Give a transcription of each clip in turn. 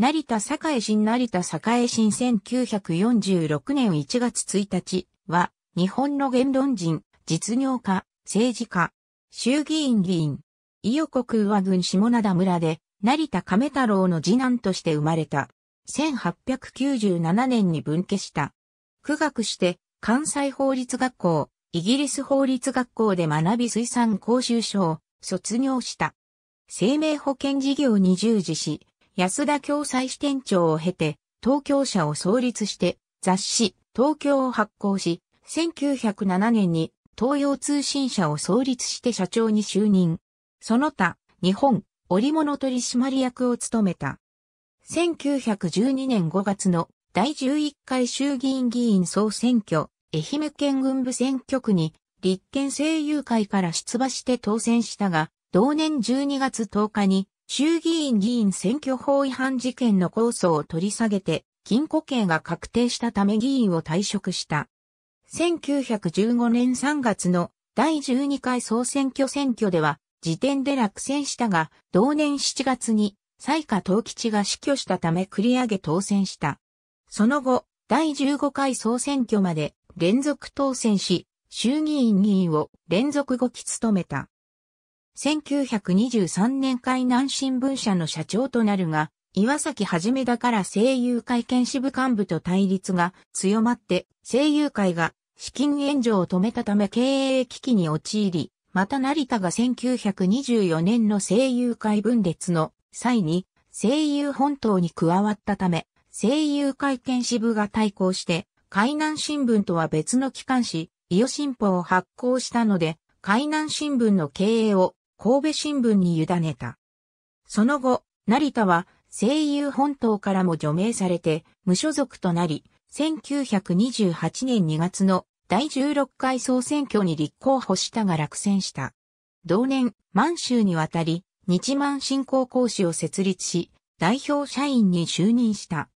成田栄新成田栄新1946年1月1日は、日本の言論人、実業家、政治家、衆議院議員、伊予国和郡下灘村で、成田亀太郎の次男として生まれた。1897年に分家した。苦学して、関西法律学校、イギリス法律学校で学び水産講習所を卒業した。生命保険事業に従事し、安田共済支店長を経て、東京社を創立して、雑誌、東京を発行し、1907年に東洋通信社を創立して社長に就任。その他、日本、織物取締役を務めた。1912年5月の第11回衆議院議員総選挙、愛媛県軍部選挙区に立憲政友会から出馬して当選したが、同年12月10日に衆議院議員選挙法違反事件の控訴を取り下げて、禁錮刑が確定したため議員を退職した。1915年3月の第12回総選挙選挙では、時点で落選したが、同年7月に、西下東吉が死去したため繰り上げ当選した。その後、第15回総選挙まで連続当選し、衆議院議員を連続5期務めた。1923年海南新聞社の社長となるが、岩崎はじめだから声優会見支部幹部と対立が強まって、声優会が資金援助を止めたため経営危機に陥り、また成田が1924年の声優会分裂の際に声優本島に加わったため、声優会見支部が対抗して、海南新聞とは別の機関紙、伊予新報を発行したので、海南新聞の経営を神戸新聞に委ねた。その後、成田は声優本島からも除名されて無所属となり、1928年2月の第16回総選挙に立候補したが落選した。同年、満州に渡り、日満振興講師を設立し、代表社員に就任した。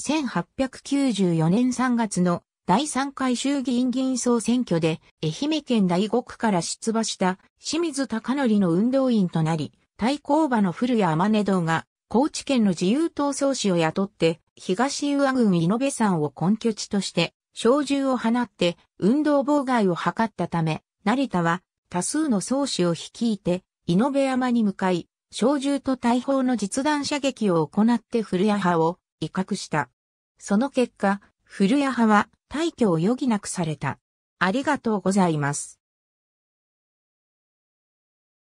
1894年3月の第3回衆議院議員総選挙で、愛媛県第5区から出馬した清水隆則の運動員となり、対抗馬の古谷天音堂が、高知県の自由闘争士を雇って、東浦郡井上山を根拠地として、小銃を放って運動妨害を図ったため、成田は多数の総士を率いて、井上山に向かい、小銃と大砲の実弾射撃を行って古谷派を威嚇した。その結果、古谷派は退去を余儀なくされた。ありがとうございます。